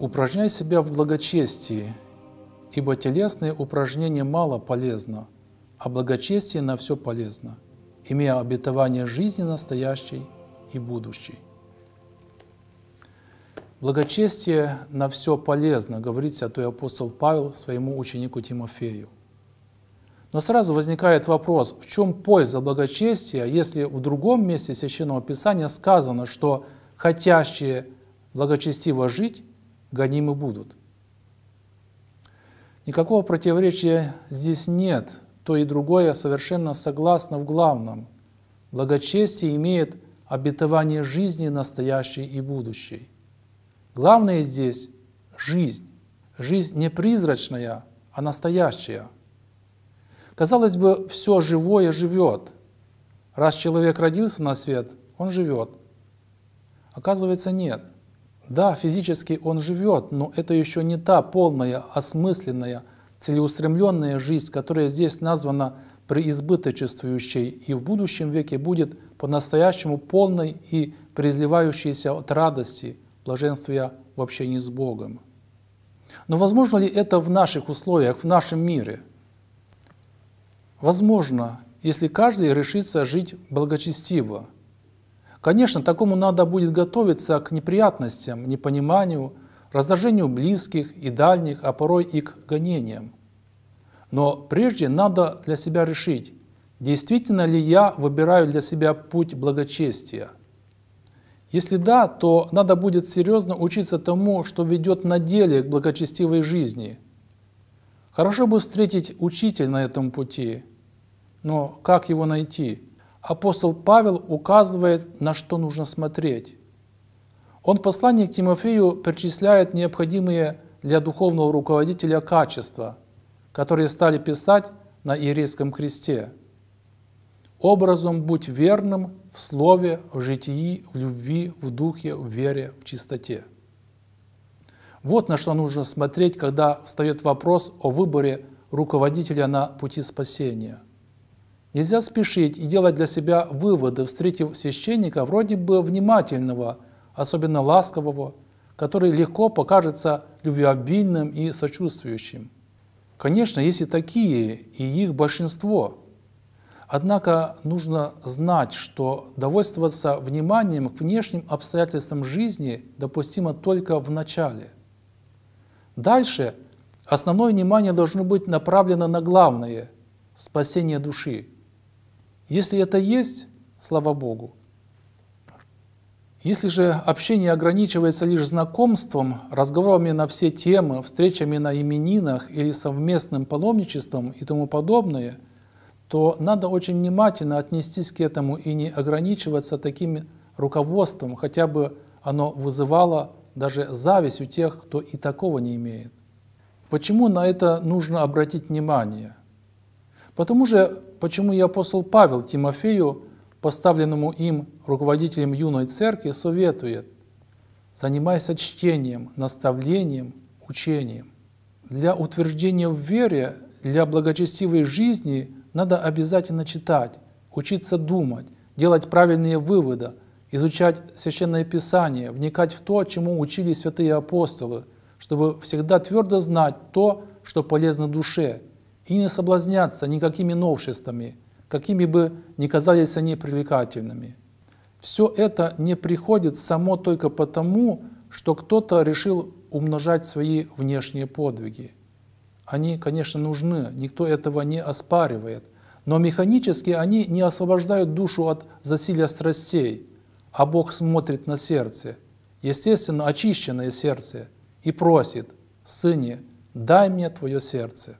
Упражняй себя в благочестии, ибо телесные упражнения мало полезно, а благочестие на все полезно, имея обетование жизни настоящей и будущей. Благочестие на все полезно, говорит святой апостол Павел своему ученику Тимофею. Но сразу возникает вопрос, в чем польза благочестия, если в другом месте Священного Писания сказано, что хотящие благочестиво жить гонимы будут. Никакого противоречия здесь нет. То и другое совершенно согласно в главном. Благочестие имеет обетование жизни настоящей и будущей. Главное здесь – жизнь. Жизнь не призрачная, а настоящая. Казалось бы, все живое живет. Раз человек родился на свет, он живет. Оказывается, нет – да, физически он живет, но это еще не та полная, осмысленная, целеустремленная жизнь, которая здесь названа преизбыточествующей и в будущем веке будет по-настоящему полной и призливающейся от радости, блаженствия в общении с Богом. Но возможно ли это в наших условиях, в нашем мире? Возможно, если каждый решится жить благочестиво – Конечно, такому надо будет готовиться к неприятностям, непониманию, раздражению близких и дальних, а порой и к гонениям. Но прежде надо для себя решить, действительно ли я выбираю для себя путь благочестия. Если да, то надо будет серьезно учиться тому, что ведет на деле к благочестивой жизни. Хорошо бы встретить учителя на этом пути, но как его найти – апостол Павел указывает, на что нужно смотреть. Он в послании к Тимофею перечисляет необходимые для духовного руководителя качества, которые стали писать на иерейском кресте. Образом будь верным в слове, в житии, в любви, в духе, в вере, в чистоте. Вот на что нужно смотреть, когда встает вопрос о выборе руководителя на пути спасения – Нельзя спешить и делать для себя выводы, встретив священника вроде бы внимательного, особенно ласкового, который легко покажется любвеобильным и сочувствующим. Конечно, есть и такие, и их большинство. Однако нужно знать, что довольствоваться вниманием к внешним обстоятельствам жизни допустимо только в начале. Дальше основное внимание должно быть направлено на главное – спасение души – если это есть, слава Богу. Если же общение ограничивается лишь знакомством, разговорами на все темы, встречами на именинах или совместным паломничеством и тому подобное, то надо очень внимательно отнестись к этому и не ограничиваться таким руководством, хотя бы оно вызывало даже зависть у тех, кто и такого не имеет. Почему на это нужно обратить внимание? Потому же почему и апостол Павел Тимофею, поставленному им руководителем юной церкви, советует «Занимайся чтением, наставлением, учением». Для утверждения в вере, для благочестивой жизни надо обязательно читать, учиться думать, делать правильные выводы, изучать Священное Писание, вникать в то, чему учили святые апостолы, чтобы всегда твердо знать то, что полезно душе – и не соблазняться никакими новшествами, какими бы ни казались они привлекательными. Все это не приходит само только потому, что кто-то решил умножать свои внешние подвиги. Они, конечно, нужны, никто этого не оспаривает, но механически они не освобождают душу от засилия страстей, а Бог смотрит на сердце, естественно, очищенное сердце, и просит, «Сыне, дай мне твое сердце».